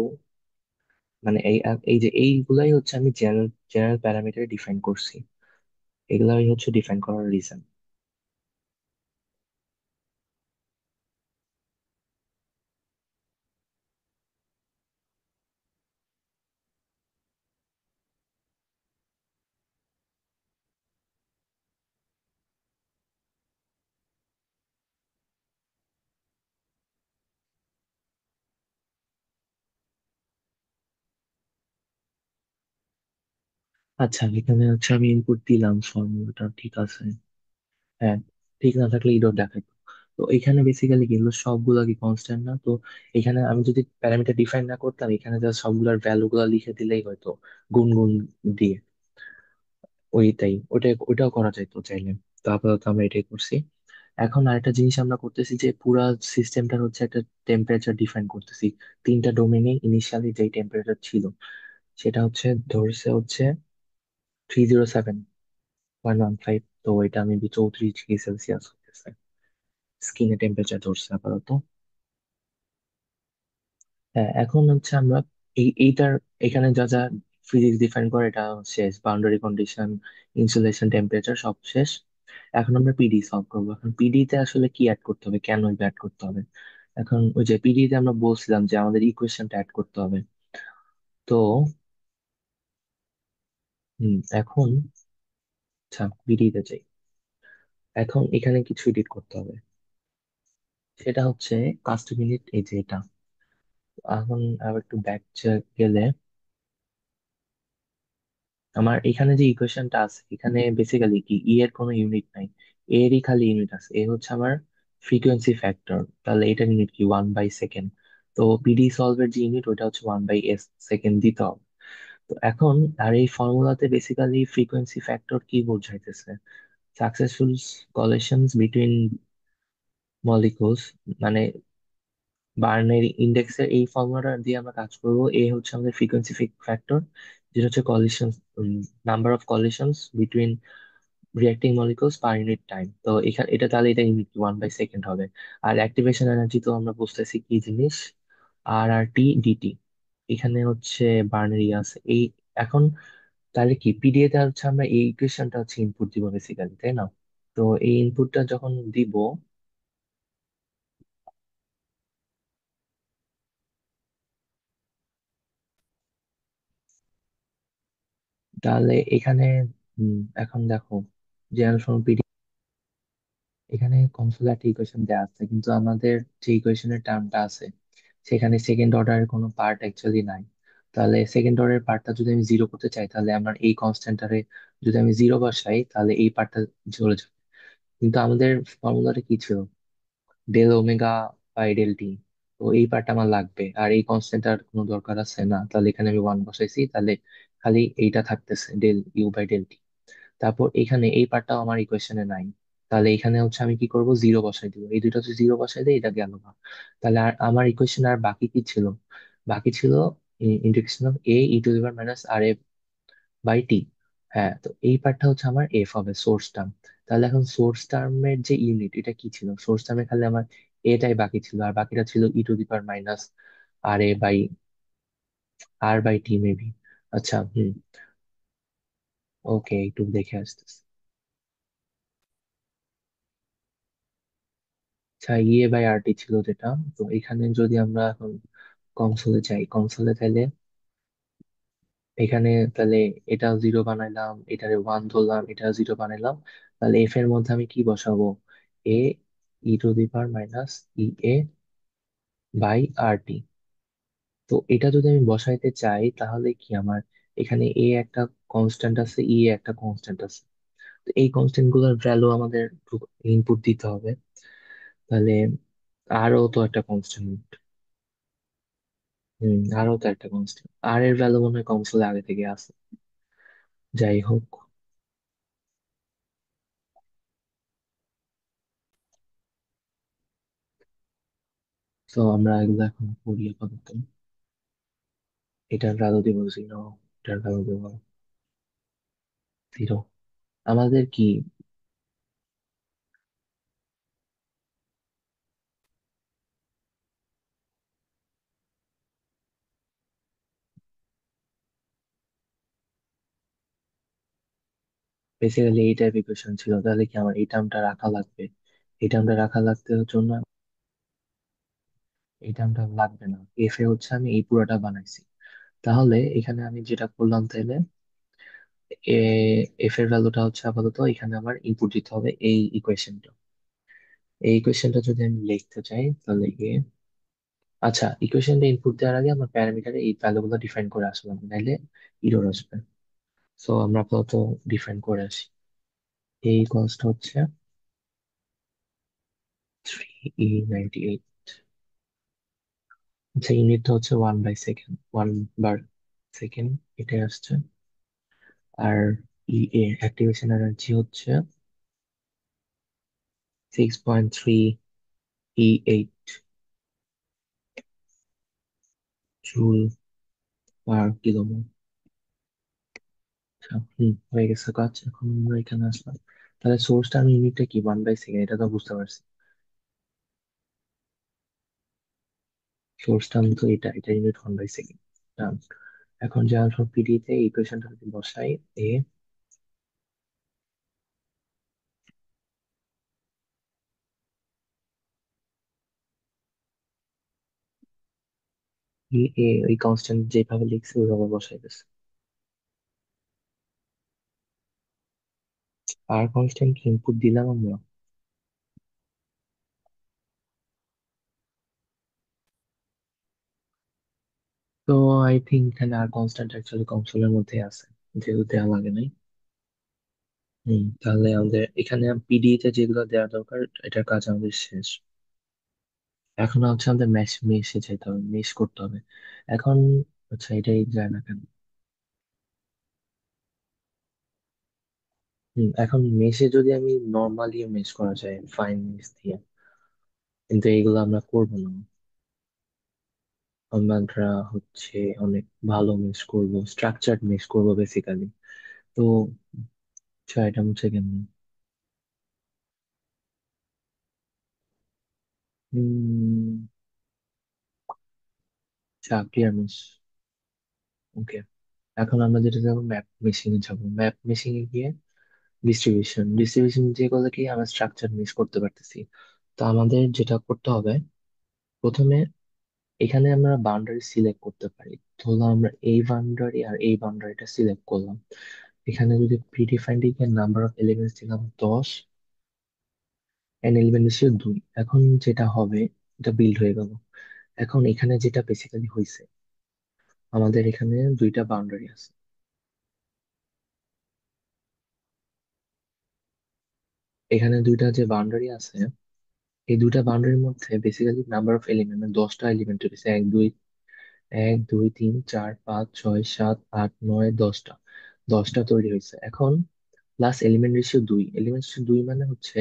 মানে এই এই যে এইগুলাই হচ্ছে আমি জেনারেল জেনারেল প্যারামিটারে ডিফাইন করছি এগুলাই হচ্ছে ডিফাইন করার রিজন আচ্ছা এখানে হচ্ছে আমি ইনপুট দিলাম ফর্মুলাটা ঠিক আছে হ্যাঁ ঠিক না থাকলে ইরর দেখাইতো তো এখানে বেসিক্যালি কিন্তু সবগুলা কি কনস্ট্যান্ট না তো এখানে আমি যদি প্যারামিটার ডিফাইন না করতাম এখানে যা সবগুলার গুলো লিখে দিলেই হয়তো গুন গুন দিয়ে ওইটাই ওটা ওটাও করা যাইতো চাইলে তো আপাতত আমরা এটাই করছি এখন আরেকটা জিনিস আমরা করতেছি যে পুরা সিস্টেমটার হচ্ছে একটা টেম্পারেচার ডিফাইন করতেছি তিনটা ডোমেনে ইনিশিয়ালি যেই টেম্পারেচার ছিল সেটা হচ্ছে ধরছে হচ্ছে three zero seven one one five তো এটা আমি চৌত্রিশ ডিগ্রি সেলসিয়াস হতেছে স্কিনে টেম্পারেচার ধরছে আপাতত হ্যাঁ এখন হচ্ছে আমরা এই এইটার এখানে যা যা ফিজিক্স ডিফাইন করে এটা শেষ বাউন্ডারি কন্ডিশন ইনসুলেশন টেম্পারেচার সব শেষ এখন আমরা পিডি সলভ করবো এখন পিডিতে আসলে কি অ্যাড করতে হবে কেন অ্যাড করতে হবে এখন ওই যে পিডিতে আমরা বলছিলাম যে আমাদের ইকুয়েশনটা অ্যাড করতে হবে তো এখন আচ্ছা বিডিতে যাই এখন এখানে কিছু এডিট করতে হবে সেটা হচ্ছে কাস্টম ইউনিট এই যে এটা এখন আবার একটু ব্যাক গেলে আমার এখানে যে ইকুয়েশনটা আছে এখানে বেসিক্যালি কি ই e এর কোনো ইউনিট নাই এ এরই খালি ইউনিট আছে এ হচ্ছে আমার ফ্রিকোয়েন্সি ফ্যাক্টর তাহলে এটার ইউনিট কি ওয়ান বাই সেকেন্ড তো বিডি সলভের যে ইউনিট ওটা হচ্ছে ওয়ান বাই এস সেকেন্ড দিতে হবে তো এখন আর এই ফর্মুলাতে বেসিক্যালি ফ্রিকোয়েন্সি ফ্যাক্টর কি বোঝাইতেছে সাকসেসফুল কলেশনস বিটুইন মলিকুলস মানে বার্নের ইন্ডেক্সের এই ফর্মুলাটা দিয়ে আমরা কাজ করব এ হচ্ছে আমাদের ফ্রিকোয়েন্সি ফ্যাক্টর যেটা হচ্ছে collision number of collisions between reacting molecules per unit time তো এখানে এটা তাহলে এটা ইউনিট ওয়ান বাই সেকেন্ড হবে আর অ্যাক্টিভেশন এনার্জি তো আমরা বুঝতেছি কি জিনিস আর আর টি ডিটি এখানে হচ্ছে বার্নের আছে এই এখন তাহলে কি পিডিএ হচ্ছে আমরা এই ইকুয়েশনটা হচ্ছে ইনপুট দিব বেসিক্যালি তাই না তো এই ইনপুটটা যখন দিব তাহলে এখানে এখন দেখো জেনারেল ফর্ম পিডিএ এখানে কনসোলার ইকুয়েশন দেওয়া আছে কিন্তু আমাদের যে ইকুয়েশনের টার্মটা আছে সেখানে সেকেন্ড অর্ডারের কোনো পার্ট অ্যাকচুয়ালি নাই তাহলে সেকেন্ড অর্ডারের পার্টটা যদি আমি জিরো করতে চাই তাহলে আমার এই কনস্ট্যান্টারে যদি আমি জিরো বসাই তাহলে এই পার্টটা চলে যাবে কিন্তু আমাদের ফর্মুলাটা কি ছিল del omega by del T তো এই পার্টটা আমার লাগবে আর এই কনস্ট্যান্টার কোনো দরকার আছে না তাহলে এখানে আমি ওয়ান বসাইছি তাহলে খালি এইটা থাকতেছে del you by del T তারপর এখানে এই পার্টটাও আমার ইকুয়েশনে নাই তাহলে এখানে হচ্ছে আমি কি করব জিরো বসাই দিব এই দুইটা হচ্ছে জিরো বসাই দিই এটা গেল না তাহলে আর আমার ইকুয়েশন আর বাকি কি ছিল বাকি ছিল integration of A E to the power minus R A by T হ্যাঁ তো এই পার্টটা হচ্ছে আমার এফ হবে সোর্স টার্ম তাহলে এখন সোর্স টার্মের যে ইউনিট এটা কি ছিল সোর্স টার্মে খালি আমার এটাই বাকি ছিল আর বাকিটা ছিল E to the power minus R A by R by T maybe আচ্ছা হুম ওকে একটু দেখে আসতেছি আচ্ছা ইয়ে বাই আরটি ছিল যেটা তো এখানে যদি আমরা এখন কনসোলে যাই কনসোলে তাহলে এখানে তাহলে এটা জিরো বানাইলাম এটারে ওয়ান ধরলাম এটা জিরো বানাইলাম তাহলে এফ এর মধ্যে আমি কি বসাবো A E to the power minus E A by R T তো এটা যদি আমি বসাইতে চাই তাহলে কি আমার এখানে এ একটা কনস্ট্যান্ট আছে ই e একটা কনস্ট্যান্ট আছে তো এই কনস্ট্যান্ট গুলোর ভ্যালু আমাদের ইনপুট দিতে হবে তাহলে আরও তো একটা কনস্ট্যান্ট হম আরও তো একটা কনস্ট্যান্ট আর এর ভ্যালু মনে হয় কনসোলে আগে থেকে আছে যাই হোক তো আমরা এগুলো এখন পড়ি আপাতত এটার ভ্যালু দিব জিরো এটার ভ্যালু দেবো জিরো আমাদের কি বেসিক্যালি টাইপের প্রিপারেশন ছিল তাহলে কি আমার এই টার্মটা রাখা লাগবে এই টার্মটা রাখা লাগতে জন্য এই টার্মটা লাগবে না এফ এ হচ্ছে আমি এই পুরোটা বানাইছি তাহলে এখানে আমি যেটা করলাম তাহলে এফ এর ভ্যালুটা হচ্ছে আপাতত এখানে আমার ইনপুট দিতে হবে এই ইকুয়েশনটা এই ইকুয়েশনটা যদি আমি লিখতে চাই তাহলে গিয়ে আচ্ছা ইকুয়েশনটা ইনপুট দেওয়ার আগে আমার প্যারামিটারে এই ভ্যালুগুলো ডিফাইন করে আসলাম নাহলে ইরোর আসবে সো আমরা আপাতত ডিফাইন করে আসি এই কস্ট হচ্ছে থ্রি ই নাইনটি এইট আচ্ছা ইউনিটটা হচ্ছে one by second one bar second এটাই আসছে আর ই এ অ্যাক্টিভেশন এনার্জি হচ্ছে six point three E eight joule per kilometre আচ্ছা হুম হয়ে গেছে কাজ আচ্ছা, এখন আমরা এখানে আসলাম তাহলে সোর্সটা আমি ইউনিটটা কি ওয়ান বাই সেকেন্ড এটা তো বুঝতে পারছি সোর্সটা আমি তো এটা এটা ইউনিট ওয়ান বাই সেকেন্ড এখন যে আনসার পিডিতে ইকুয়েশনটা যদি বসাই এ এ ওই কনস্ট্যান্ট যেভাবে লিখছে ওইভাবে বসাই দিচ্ছে আর কনস্ট্যান্ট ইনপুট দিলাম আমরা তো আই থিঙ্ক এখানে আর কনস্ট্যান্ট অ্যাকচুয়ালি কনসোলের মধ্যে আছে যেহেতু দেওয়া লাগে নাই হম তাহলে আমাদের এখানে পিডি তে যেগুলো দেওয়া দরকার এটার কাজ আমাদের শেষ এখন হচ্ছে আমাদের মেশ মেশে যেতে হবে মেশ করতে হবে এখন আচ্ছা এটাই যায় না কেন হুম, এখন মেসে যদি আমি নর্মালি মেশ ইয়ে করা যায় ফাইন মেশ দিয়ে কিন্তু এইগুলো আমরা করবো না আমরা হচ্ছে অনেক ভালো মেশ করব স্ট্রাকচার মেশ করব বেসিক্যালি তো ছয়টা আচ্ছা, এটা মুছে কেমন হম ওকে আচ্ছা, এখন আমরা যেটা যাবো ম্যাপ মেশিনে এ যাবো ম্যাপ মেশিনে এ গিয়ে ডিস্ট্রিবিউশন ডিস্ট্রিবিউশন যেগুলো কি আমরা স্ট্রাকচার মিস করতে পারতেছি তো আমাদের যেটা করতে হবে প্রথমে এখানে আমরা বাউন্ডারি সিলেক্ট করতে পারি ধরো আমরা এই বাউন্ডারি আর এই বাউন্ডারিটা সিলেক্ট করলাম এখানে যদি প্রিডিফাইন্ড এর নাম্বার অফ এলিমেন্টস দিলাম দশ এন এলিমেন্ট হচ্ছে দুই এখন যেটা হবে এটা বিল্ড হয়ে গেল এখন এখানে যেটা বেসিক্যালি হয়েছে আমাদের এখানে দুইটা বাউন্ডারি আছে এখানে দুইটা যে বাউন্ডারি আছে এই দুইটা বাউন্ডারির মধ্যে বেসিক্যালি নাম্বার অফ এলিমেন্ট মানে দশটা এলিমেন্ট রয়েছে এক দুই এক দুই তিন চার পাঁচ ছয় সাত আট নয় দশটা দশটা তৈরি হয়েছে এখন প্লাস এলিমেন্ট রেশিও দুই এলিমেন্ট রেশিও দুই মানে হচ্ছে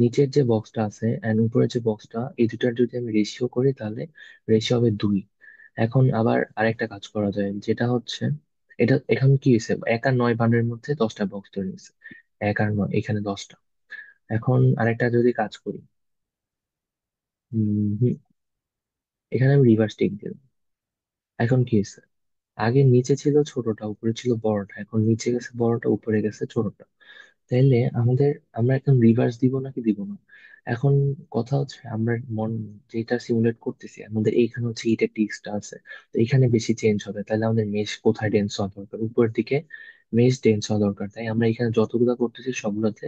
নিচের যে বক্সটা আছে এন্ড উপরের যে বক্সটা এই দুটার যদি আমি রেশিও করি তাহলে রেশিও হবে দুই এখন আবার আরেকটা কাজ করা যায় যেটা হচ্ছে এটা এখন কি হয়েছে এক আর নয় বান্ডের মধ্যে দশটা বক্স তৈরি হয়েছে এক আর নয় এখানে দশটা এখন আরেকটা যদি কাজ করি উম, এখানে আমি রিভার্স টেক দিলাম এখন কি হয়েছে আগে নিচে ছিল ছোটটা উপরে ছিল বড়টা এখন নিচে গেছে বড়টা উপরে গেছে ছোটটা তাইলে আমাদের আমরা একদম রিভার্স দিব নাকি দিব না এখন কথা হচ্ছে আমরা মন যেটা সিমুলেট করতেছি আমাদের এইখানে হচ্ছে এইটা টিক্সটা আছে তো এখানে বেশি চেঞ্জ হবে তাহলে আমাদের মেশ কোথায় ডেন্স হবে উপরের দিকে মেজ টেন্স হওয়া দরকার তাই আমরা এখানে যতগুলো করতেছি সবগুলোতে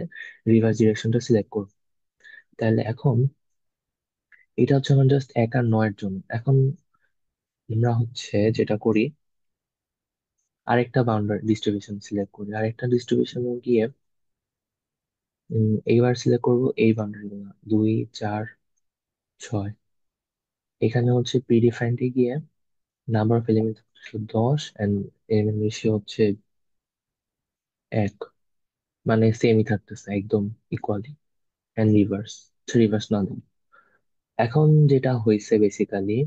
রিভার্স ডিরেকশনটা সিলেক্ট করব তাহলে এখন এটা হচ্ছে আমার জাস্ট এক আর নয়ের জন্য এখন আমরা হচ্ছে যেটা করি আরেকটা বাউন্ডার ডিস্ট্রিবিউশন সিলেক্ট করি আরেকটা ডিস্ট্রিবিউশন গিয়ে এইবার সিলেক্ট করব এই বাউন্ডারি গুলো দুই চার ছয় এখানে হচ্ছে প্রিডিফাইন্ডে গিয়ে নাম্বার অফ এলিমেন্ট দশ অ্যান্ড এলিমেন্ট রেশিও হচ্ছে এক মানে সেমই থাকতেছে একদম ইকুয়ালি এন্ড রিভার্স রিভার্স না এখন যেটা হয়েছে বেসিক্যালি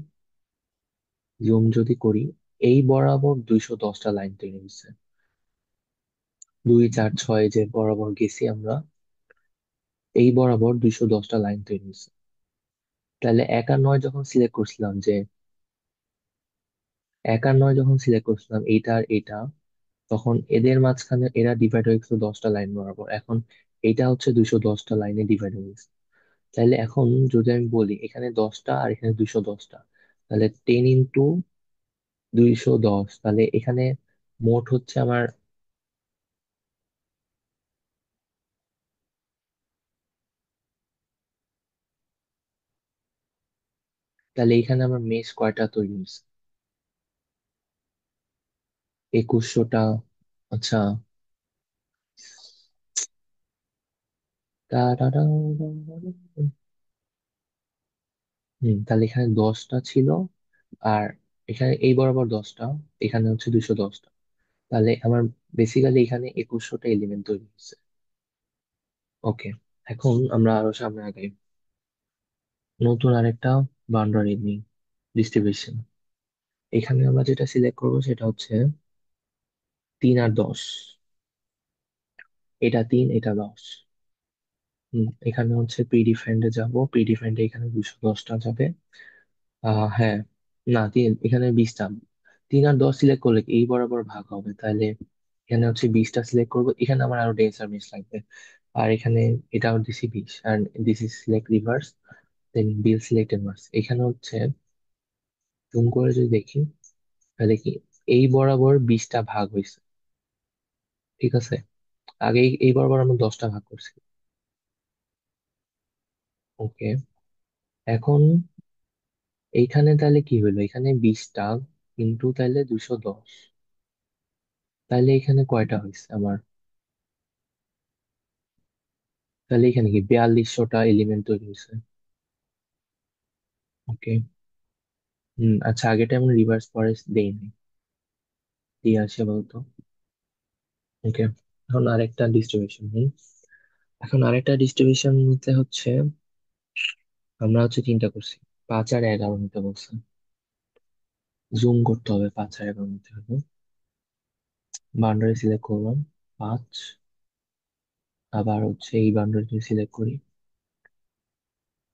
জুম যদি করি এই বরাবর দুইশো দশটা লাইন তৈরি হয়েছে দুই চার ছয় যে বরাবর গেছি আমরা এই বরাবর দুইশো দশটা লাইন তৈরি হয়েছে তাহলে এক আর নয় যখন সিলেক্ট করছিলাম যে এক আর নয় যখন সিলেক্ট করছিলাম এইটা আর এটা তখন এদের মাঝখানে এরা ডিভাইড হয়ে গেছে দশটা লাইন বরাবর এখন এটা হচ্ছে দুইশো দশটা লাইনে ডিভাইড হয়ে গেছে তাহলে এখন যদি আমি বলি এখানে দশটা আর এখানে দুইশো দশটা তাহলে টেন ইন্টু দুইশো দশ তাহলে এখানে মোট হচ্ছে আমার তাহলে এখানে আমার মেস কয়টা তৈরি হয়েছে একুশশোটা আচ্ছা টা টা হম তাহলে এখানে দশটা ছিল আর এখানে এই বরাবর দশটা এখানে হচ্ছে দুশো দশটা তাহলে আমার বেসিক্যালি এখানে একুশশোটা এলিমেন্ট তৈরি হয়েছে ওকে এখন আমরা আরো সামনে আগাই নতুন আরেকটা বাউন্ডারি নিই ডিস্ট্রিবিউশন এখানে আমরা যেটা সিলেক্ট করবো সেটা হচ্ছে তিন আর দশ এটা তিন এটা দশ এখানে হচ্ছে পি ডিফেন্ডে যাব পি ডিফেন্ডে এখানে দুশো দশটা যাবে হ্যাঁ না তিন এখানে বিশটা তিন আর দশ সিলেক্ট করলে এই বরাবর ভাগ হবে তাহলে এখানে হচ্ছে বিশটা সিলেক্ট করবো এখানে আমার আরো ডেন্স আর বিশ লাগবে আর এখানে এটা দিছি বিশ আর this is select reverse then will select inverse এখানে হচ্ছে জুম করে যদি দেখি তাহলে কি এই বরাবর বিশটা ভাগ হয়েছে ঠিক আছে আগে এইবার আবার আমরা দশটা ভাগ করছি ওকে এখন এইখানে তাহলে কি হলো এখানে বিশটা কিন্তু তাহলে দুশো দশ তাহলে এখানে কয়টা হয়েছে আমার তাহলে এখানে কি বিয়াল্লিশশোটা এলিমেন্ট তৈরি হয়েছে ওকে হুম আচ্ছা আগেটা আমি রিভার্স ফরেস্ট দেইনি দিয়ে আসে বলতো ওকে এখন আরেকটা ডিস্ট্রিবিউশন নেই এখন আরেকটা ডিস্ট্রিবিউশন নিতে হচ্ছে আমরা হচ্ছে তিনটা করছি পাঁচ আর এগারো নিতে বলছে জুম করতে হবে পাঁচ আর এগারো নিতে হবে বাউন্ডারি সিলেক্ট করলাম পাঁচ আবার হচ্ছে এই বাউন্ডারিটি সিলেক্ট করি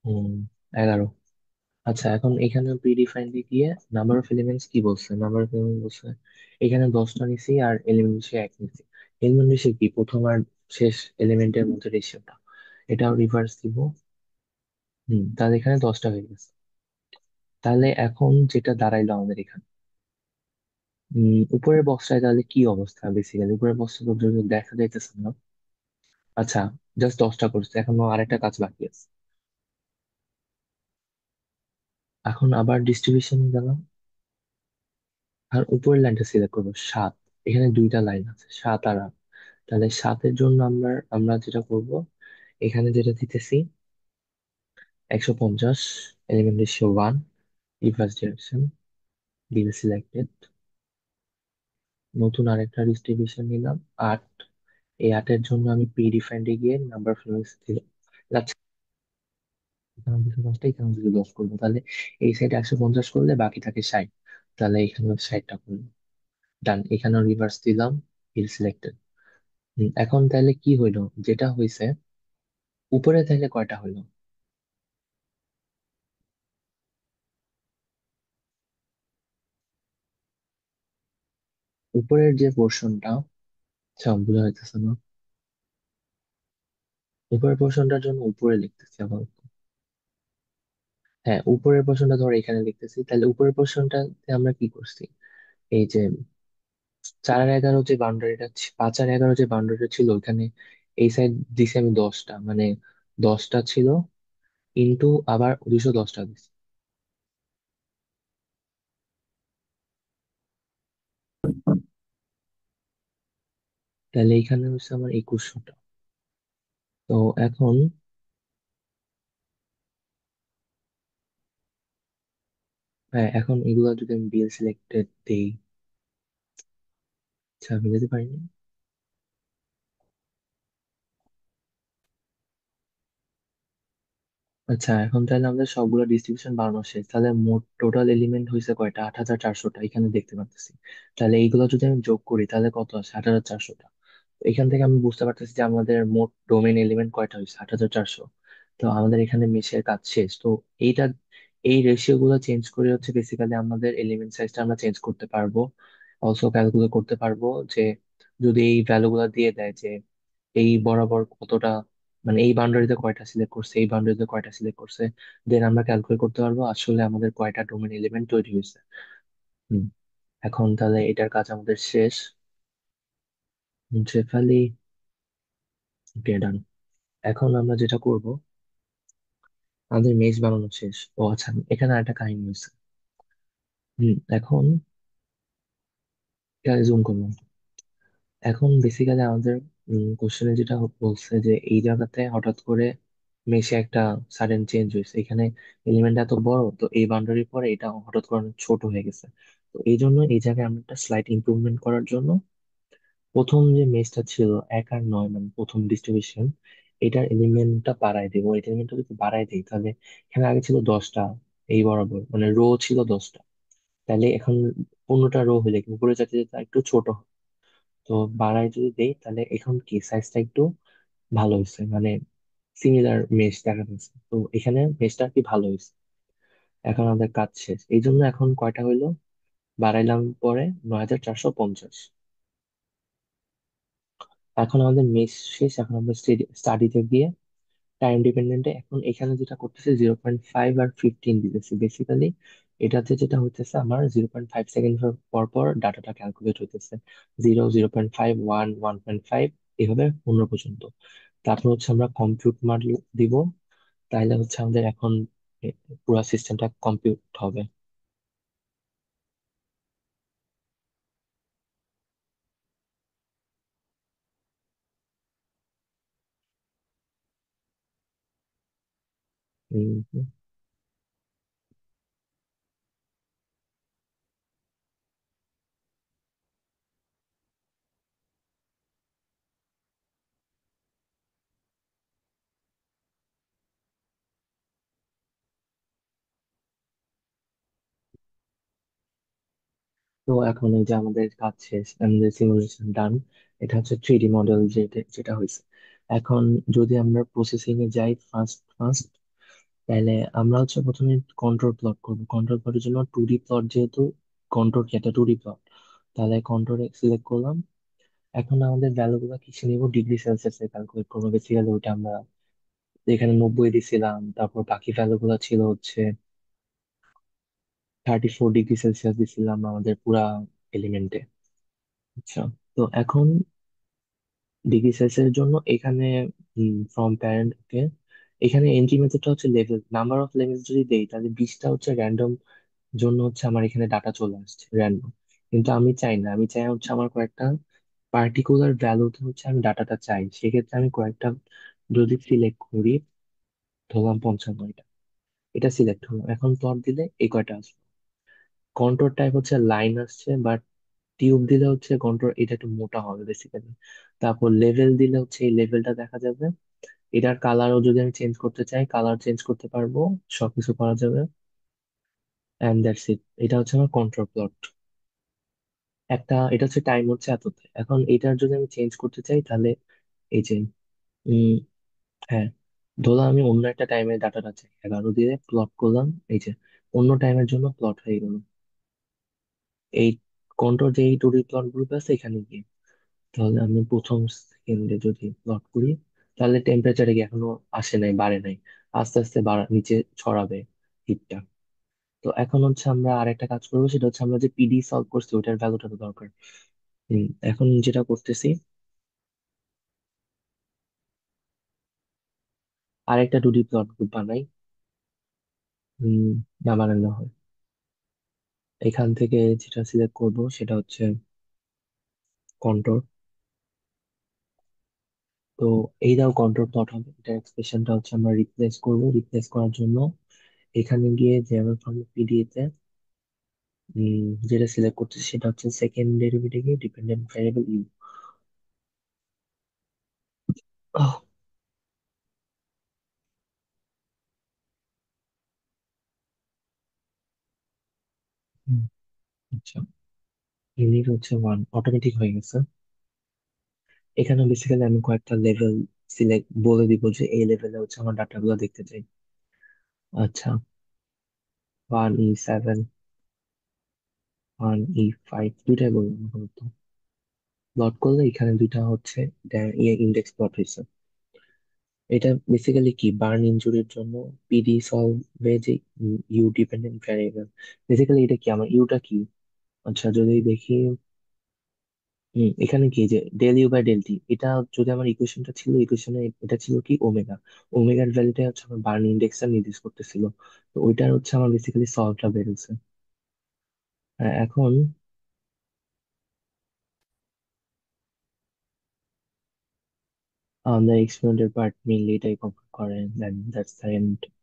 হম এগারো আচ্ছা এখন এখানে প্রিডিফাইন্ডে গিয়ে নাম্বার অফ এলিমেন্টস কি বলছে নাম্বার অফ এলিমেন্ট বলছে এখানে দশটা নিছি আর এলিমেন্ট এক নিছি এলিমেন্ট মানে রেশিও কি প্রথম আর শেষ এলিমেন্টের মধ্যে রেশিওটা এটাও রিভার্স দিব হুম তাহলে এখানে দশটা হয়ে গেছে তাহলে এখন যেটা দাঁড়াইলো আমাদের এখানে উপরের বক্সটায় তাহলে কি অবস্থা বেসিক্যালি উপরের বক্সটা তো দেখা যাইতেছে না আচ্ছা জাস্ট দশটা করছে এখন আরেকটা কাজ বাকি আছে এখন আবার ডিস্ট্রিবিউশন গেলাম আর উপরের লাইনটা সিলেক্ট করবো সাত এখানে দুইটা লাইন আছে সাত আর আট তাহলে সাতের জন্য আমরা আমরা যেটা করব এখানে যেটা দিতেছি একশো পঞ্চাশ element ratio one reverse direction will selected নতুন আরেকটা ডিস্ট্রিবিউশন নিলাম আট এই আটের জন্য আমি পি ডিফাইন্ডে গিয়ে নাম্বার ফ্লোরেন্স দিলাম এখানে দুশো দশ করবো তাহলে এই সাইড একশো পঞ্চাশ করলে বাকি থাকে ষাট তাহলে এখানে ষাটটা করলাম ডান এখানে রিভার্স দিলাম হিল সিলেক্টেড এখন তাহলে কি হইলো যেটা হইছে উপরে তাহলে কয়টা হইলো উপরের যে পোর্শনটা আচ্ছা বোঝা যাইতেছে না উপরের পোর্শনটার জন্য উপরে লিখতেছি আবার হ্যাঁ উপরের পোর্শনটা ধর এখানে লিখতেছি তাহলে উপরের পোর্শনটাতে আমরা কি করছি এই যে চার এগারো যে বাউন্ডারিটা পাঁচ আর এগারো যে বাউন্ডারিটা ছিল ওইখানে এই সাইড দিছি আমি দশটা মানে দশটা ছিল ইন্টু আবার দুশো দশটা দিছি তাহলে এইখানে হচ্ছে আমার একুশশোটা তো এখন হ্যাঁ এখন এগুলা যদি আমি বিএল সিলেক্টেড দিই আচ্ছা আমি যেতে পারিনি আচ্ছা এখন তাহলে আমাদের সবগুলো ডিস্ট্রিবিউশন বানানো শেষ তাহলে মোট টোটাল এলিমেন্ট হয়েছে কয়টা আট হাজার চারশোটা এখানে দেখতে পাচ্ছি তাহলে এইগুলো যদি আমি যোগ করি তাহলে কত আছে আট হাজার চারশোটা এখান থেকে আমি বুঝতে পারতেছি যে আমাদের মোট ডোমেন এলিমেন্ট কয়টা হয়েছে আট হাজার চারশো তো আমাদের এখানে মেশের কাজ শেষ তো এইটা এই রেশিও গুলো চেঞ্জ করে হচ্ছে বেসিক্যালি আমাদের এলিমেন্ট সাইজটা আমরা চেঞ্জ করতে পারবো অলসো ক্যালকুলেট করতে পারবো যে যদি এই ভ্যালুগুলো দিয়ে দেয় যে এই বরাবর কতটা মানে এই বাউন্ডারিতে কয়টা সিলেক্ট করছে এই বাউন্ডারিতে কয়টা সিলেক্ট করছে দেন আমরা ক্যালকুলেট করতে পারবো আসলে আমাদের কয়টা ডোমেন এলিমেন্ট তৈরি হয়েছে হুম এখন তাহলে এটার কাজ আমাদের শেষ মুছে ফেলি ওকে ডান এখন আমরা যেটা করব আমাদের মেজ বানানো শেষ ও আচ্ছা এখানে একটা কাহিনী হয়েছে হুম এখন এটা জুম করলাম এখন বেসিক্যালি আমাদের কোশ্চেনে যেটা বলছে যে এই জায়গাতে হঠাৎ করে মেশে একটা সাডেন চেঞ্জ হয়েছে এখানে এলিমেন্ট এত বড় তো এই বাউন্ডারির পরে এটা হঠাৎ করে অনেক ছোট হয়ে গেছে তো এই জন্য এই জায়গায় আমরা একটা স্লাইড ইমপ্রুভমেন্ট করার জন্য প্রথম যে মেসটা ছিল এক আর নয় মানে প্রথম ডিস্ট্রিবিউশন এটার এলিমেন্টটা বাড়ায় দেবো এটা এলিমেন্টটা যদি বাড়ায় দিই তাহলে এখানে আগে ছিল দশটা এই বরাবর মানে রো ছিল দশটা তাহলে এখন পনেরোটা রো হয়ে যায় কিন্তু উপরে যাতে একটু ছোট হয় তো বাড়ায় যদি দেই তাহলে এখন কি সাইজটা একটু ভালো হয়েছে মানে সিমিলার মেশ দেখা যাচ্ছে তো এখানে মেশটা আর কি ভালো হয়েছে এখন আমাদের কাজ শেষ এই জন্য এখন কয়টা হইলো বাড়াইলাম পরে নয় হাজার চারশো পঞ্চাশ এখন আমাদের মেস শেষ এখন আমরা স্টাডিতে গিয়ে টাইম ডিপেন্ডেন্টে এখন এখানে যেটা করতেছে জিরো পয়েন্ট ফাইভ আর ফিফটিন দিতেছি বেসিক্যালি এটাতে যেটা হইতেছে আমার জিরো পয়েন্ট ফাইভ সেকেন্ড পর পর ডাটাটা ক্যালকুলেট হইতেছে zero zero point five one one point five এভাবে পনেরো পর্যন্ত তারপর হচ্ছে আমরা কম্পিউট মার দিব তাইলে হচ্ছে আমাদের এখন পুরো সিস্টেমটা কম্পিউট হবে হুম তো এখন এই যে আমাদের কাজ শেষ আমাদের সিমুলেশন ডান এটা হচ্ছে থ্রি ডি মডেল যেটা যেটা হয়েছে এখন যদি আমরা প্রসেসিং এ যাই ফার্স্ট ফার্স্ট তাহলে আমরা হচ্ছে প্রথমে কন্ট্রোল প্লট করব কন্ট্রোল প্লটের জন্য টু ডি প্লট যেহেতু কন্ট্রোল কি টু ডি প্লট তাহলে কন্ট্রোল সিলেক্ট করলাম এখন আমাদের ভ্যালুগুলো কিসে নিব ডিগ্রি এ ক্যালকুলেট করবো বেসিক্যালি ওইটা আমরা এখানে নব্বই দিছিলাম তারপর বাকি ভ্যালুগুলো ছিল হচ্ছে থার্টি ফোর ডিগ্রি সেলসিয়াস দিছিলাম আমাদের পুরা এলিমেন্টে আচ্ছা তো এখন ডিগ্রি সেলসিয়াসের জন্য এখানে ফ্রম প্যারেন্ট ওকে এখানে এন্ট্রি মেথডটা হচ্ছে লেভেল নাম্বার অফ লেভেল যদি দেই তাহলে বিশটা হচ্ছে র্যান্ডম জন্য হচ্ছে আমার এখানে ডাটা চলে আসছে র্যান্ডম কিন্তু আমি চাই না আমি চাই হচ্ছে আমার কয়েকটা পার্টিকুলার ভ্যালুতে হচ্ছে আমি ডাটাটা চাই সেক্ষেত্রে আমি কয়েকটা যদি সিলেক্ট করি ধরলাম পঞ্চান্ন এটা এটা সিলেক্ট হলো এখন প্লট দিলে এই কয়টা আসবে কন্ট্রোল টাইপ হচ্ছে লাইন আসছে বাট টিউব দিলে হচ্ছে কন্ট্রোল এটা একটু মোটা হবে বেসিক্যালি তারপর লেভেল দিলে হচ্ছে এই লেভেলটা দেখা যাবে এটার কালারও যদি আমি চেঞ্জ করতে চাই কালার চেঞ্জ করতে পারবো সবকিছু করা যাবে অ্যান্ড দ্যাটস ইট এটা হচ্ছে আমার কন্ট্রোল প্লট একটা এটা হচ্ছে টাইম হচ্ছে এততে এখন এটার যদি আমি চেঞ্জ করতে চাই তাহলে এই যে হ্যাঁ ধরো আমি অন্য একটা টাইমে ডাটাটা চাই এগারো দিয়ে প্লট করলাম এই যে অন্য টাইমের জন্য প্লট হয়ে গেল এই কন্ট্রোল যে এই দুটি প্লট গ্রুপ আছে এখানে গিয়ে তাহলে আমি প্রথম সেকেন্ডে যদি প্লট করি তাহলে টেম্পারেচারে গিয়ে এখনো আসে নাই বাড়ে নাই আস্তে আস্তে বাড়া নিচে ছড়াবে হিটটা তো এখন হচ্ছে আমরা আর একটা কাজ করবো সেটা হচ্ছে আমরা যে পিডি সলভ করছি ওটার ভ্যালুটা তো দরকার এখন যেটা করতেছি আরেকটা ডুডি প্লট গ্রুপ বানাই না বানানো হয় এখান থেকে যেটা সিলেক্ট করব সেটা হচ্ছে কন্ট্রোল তো এই দাও কন্ট্রোল প্লট হবে এটা এক্সপ্রেশনটা হচ্ছে আমরা রিপ্লেস করব রিপ্লেস করার জন্য এখানে গিয়ে ফর্ম ফর্মে পিডিএতে যেটা সিলেক্ট করছে সেটা হচ্ছে second derivative dependent variable u আচ্ছা ইউনিট হচ্ছে ওয়ান অটোমেটিক হয়ে গেছে এখানে বেসিক্যালি আমি কয়েকটা লেভেল সিলেক্ট বলে দিব যে এই লেভেলে হচ্ছে আমার ডাটাগুলো দেখতে চাই আচ্ছা one E seven one E five দুইটাই বললাম এখন তো প্লট করলে এখানে দুইটা হচ্ছে ইন্ডেক্স প্লট হয়েছে এটা বেসিক্যালি কি বার্ন ইনজুরির জন্য পিডি সলভে যে ইউ ডিপেন্ডেন্ট ভ্যারিয়েবল বেসিক্যালি এটা কি আমার ইউটা কি আচ্ছা যদি দেখি হুম এখানে কি যে del you by del t এটা যদি আমার ইকুয়েশনটা ছিল ইকুয়েশনে এটা ছিল কি ওমেগা ওমেগার ভ্যালুটা হচ্ছে আমার বার্ন ইন্ডেক্সটা নির্দেশ করতেছিল তো ওইটার হচ্ছে আমার বেসিক্যালি সলভটা বেরোছে হ্যাঁ, এখন আমাদের এক্সপেরিমেন্টের পার্ট মেইনলি এটাই কভার করে দ্যাট দ্যাটস দ্য এন্ড